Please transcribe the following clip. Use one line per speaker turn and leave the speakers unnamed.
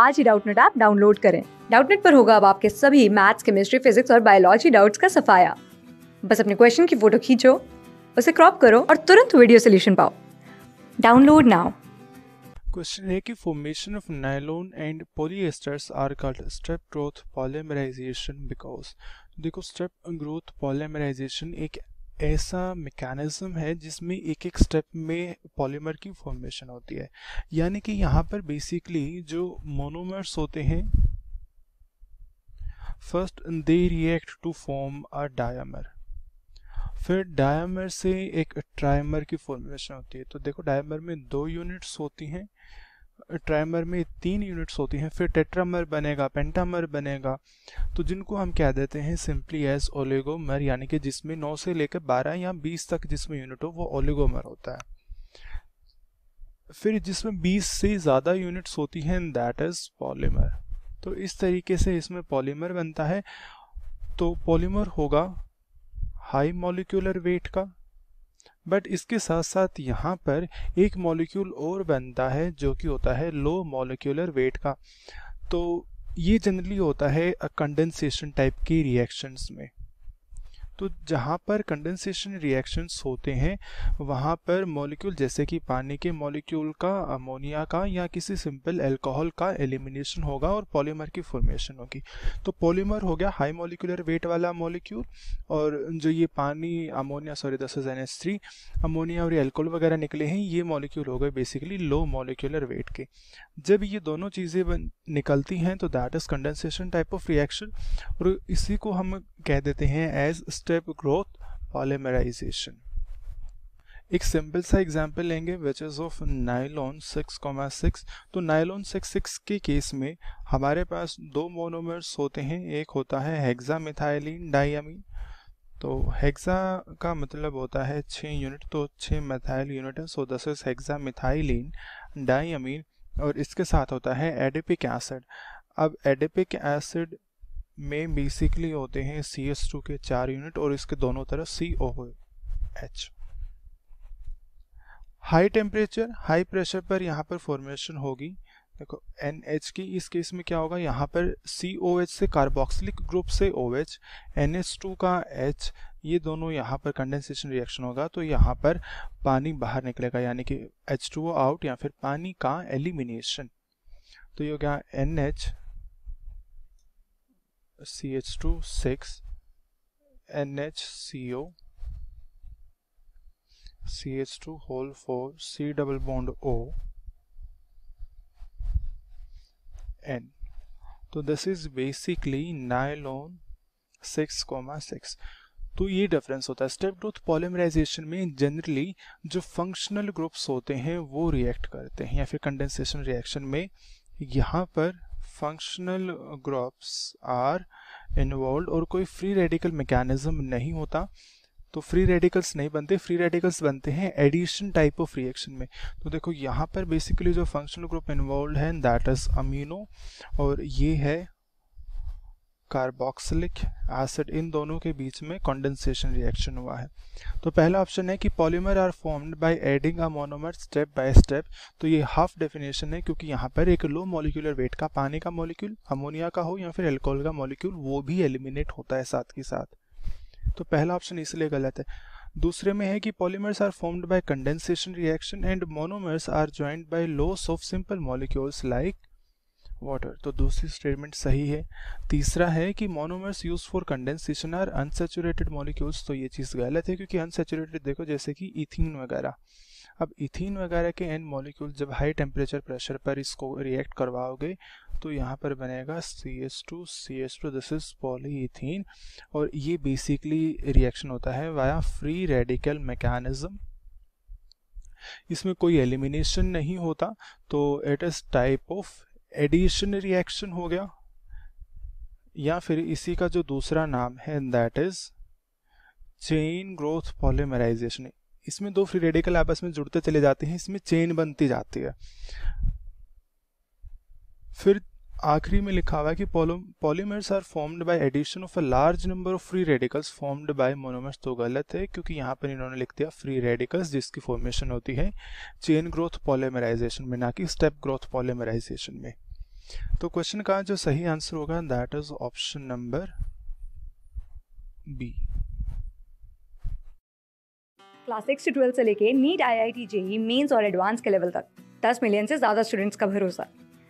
आज ही Doubtnut app download करें डाउटनेट पर होगा अब आपके सभी मैथ्स केमिस्ट्री फिजिक्स और बायोलॉजी डाउट्स का सफाया बस अपने क्वेश्चन की फोटो खींचो उसे क्रॉप करो और तुरंत वीडियो सोल्यूशन पाओ डाउनलोड नाउ क्वेश्चन है कि formation of nylon and polyesters are called step growth polymerization because देखो स्टेप ग्रोथ पॉलीमराइजेशन एक ऐसा मेकेनिज्म है जिसमें एक एक स्टेप में पॉलीमर की फॉर्मेशन होती है यानी कि यहाँ पर बेसिकली जो मोनोमर्स होते हैं first they react to form a dimer फिर डायमर से एक ट्राइमर की फॉर्मेशन होती है तो देखो डायमर में दो यूनिट्स होती हैं ट्राइमर में तीन यूनिट्स होती हैं फिर टेट्रामर बनेगा पेंटामर बनेगा तो जिनको हम कह देते हैं सिंपली एज ओलेगोमर यानी कि जिसमें 9 से लेकर 12 या 20 तक जिसमें यूनिट हो वो ओलेगोमर होता है फिर जिसमें 20 से ज़्यादा यूनिट्स होती हैं दैट इज़ पॉलीमर तो इस तरीके से इसमें पॉलीमर बनता है तो पॉलीमर होगा हाई मोलिकुलर वेट का बट इसके साथ साथ यहाँ पर एक मॉलिक्यूल और बनता है जो कि होता है लो मॉलिक्यूलर वेट का तो ये जनरली होता है कंडेंसेशन टाइप की रिएक्शंस में तो जहाँ पर कंडेंसेशन रिएक्शंस होते हैं वहाँ पर मॉलिक्यूल जैसे कि पानी के मॉलिक्यूल का अमोनिया का या किसी सिंपल एल्कोहल का एलिमिनेशन होगा और पॉलीमर की फॉर्मेशन होगी तो पॉलीमर हो गया हाई मॉलिक्यूलर वेट वाला मॉलिक्यूल और जो ये पानी अमोनिया सॉरी दस एन एस थ्री अमोनिया और एल्कोहल वगैरह निकले हैं ये मॉलिक्यूल हो गए बेसिकली लो मॉलिक्यूलर वेट के जब ये दोनों चीज़ें निकलती हैं तो that is condensation type of reaction और इसी को हम कह देते हैं एज स्टेप ग्रोथ पॉलीमराइजेशन एक सिंपल सा एग्जांपल लेंगे which is of nylon six comma six तो नाइलॉन सिक्स सिक्स के केस में हमारे पास दो मोनोमर्स होते हैं एक होता है हेक्सा मिथाइलिन डाइमिन तो हेक्सा का मतलब होता है छः यूनिट तो छः मिथाइल यूनिट है सो दस इज हेक्सा मिथाइलिन डाइमिन और इसके साथ होता है एडिपिक एसिड अब एडिपिक एसिड में बेसिकली होते हैं सी एस टू के चार यूनिट और इसके दोनों तरफ C O H high temperature high pressure पर यहाँ पर फॉर्मेशन होगी देखो एन एच की इस केस में क्या होगा यहाँ पर सी ओ एच से कार्बोक्सिलिक ग्रुप से O H N H two का एच ये दोनों यहाँ पर कंडेंसेशन रिएक्शन होगा तो यहाँ पर पानी बाहर निकलेगा यानी कि एच टू आउट या फिर पानी का एलिमिनेशन तो ये हो गया N H CH2 6 NHCO CH2 whole 4 C double bond O N तो दिस इज बेसिकली नायलॉन 6,6 तो ये डिफरेंस होता है स्टेप ग्रोथ पॉलीमराइजेशन में जनरली जो फंक्शनल ग्रुप्स होते हैं वो रिएक्ट करते हैं या फिर कंडेंसेशन रिएक्शन में यहाँ पर फंक्शनल ग्रुप्स आर इन्वॉल्व और कोई फ्री रेडिकल मैकेनिज्म नहीं होता तो फ्री रेडिकल्स नहीं बनते फ्री रेडिकल्स बनते हैं एडिशन टाइप ऑफ रिएक्शन में तो देखो यहाँ पर बेसिकली जो फंक्शनल ग्रुप इन्वॉल्व है दैट इज अमीनो और ये है कार्बोक्सिलिक एसिड इन दोनों के बीच में कंडेंसेशन रिएक्शन हुआ है तो पहला ऑप्शन है कि polymer are formed by adding a monomer step by step तो ये हाफ डेफिनेशन है क्योंकि यहाँ पर एक लो मॉलिक्यूलर वेट का पानी का मॉलिक्यूल अमोनिया का हो या फिर एल्कोहल का मॉलिक्यूल वो भी एलिमिनेट होता है साथ के साथ तो पहला ऑप्शन इसलिए गलत है दूसरे में है कि polymers are formed by condensation reaction and monomers are joint by loss of simple molecules like water तो दूसरी स्टेटमेंट सही है तीसरा है कि monomers use for condensation are unsaturated molecules तो ये चीज़ गलत है क्योंकि अनसेचुरेटेड देखो जैसे कि इथिन वगैरह अब इथिन वगैरह के एन मॉलिक्यूल जब हाई टेम्परेचर प्रेशर पर इसको रिएक्ट करवाओगे तो यहाँ पर बनेगा C S two C S two this is polythene और ये बेसिकली रिएक्शन होता है वाया फ्री रेडिकल मैकेनिज्म इसमें कोई एलिमिनेशन नहीं होता तो it is type of addition reaction हो गया या फिर इसी का जो दूसरा नाम है that is chain growth polymerization इसमें दो फ्री रेडिकल आपस में जुड़ते चले जाते हैं इसमें चेन बनती जाती है फिर आखिरी में लिखा हुआ है कि polymers are formed by addition of a large number of free radicals formed by monomers तो गलत है क्योंकि यहाँ पर इन्होंने लिख दिया फ्री रेडिकल्स जिसकी फॉर्मेशन होती है चेन ग्रोथ पॉलीमराइजेशन में ना कि स्टेप ग्रोथ पॉलीमराइजेशन में तो क्वेश्चन का जो सही आंसर होगा that is option number B class six से ट्वेल्थ से लेके NEET I I T JEE mains और एडवांस के लेवल तक दस मिलियन से ज्यादा स्टूडेंट्स का भरोसा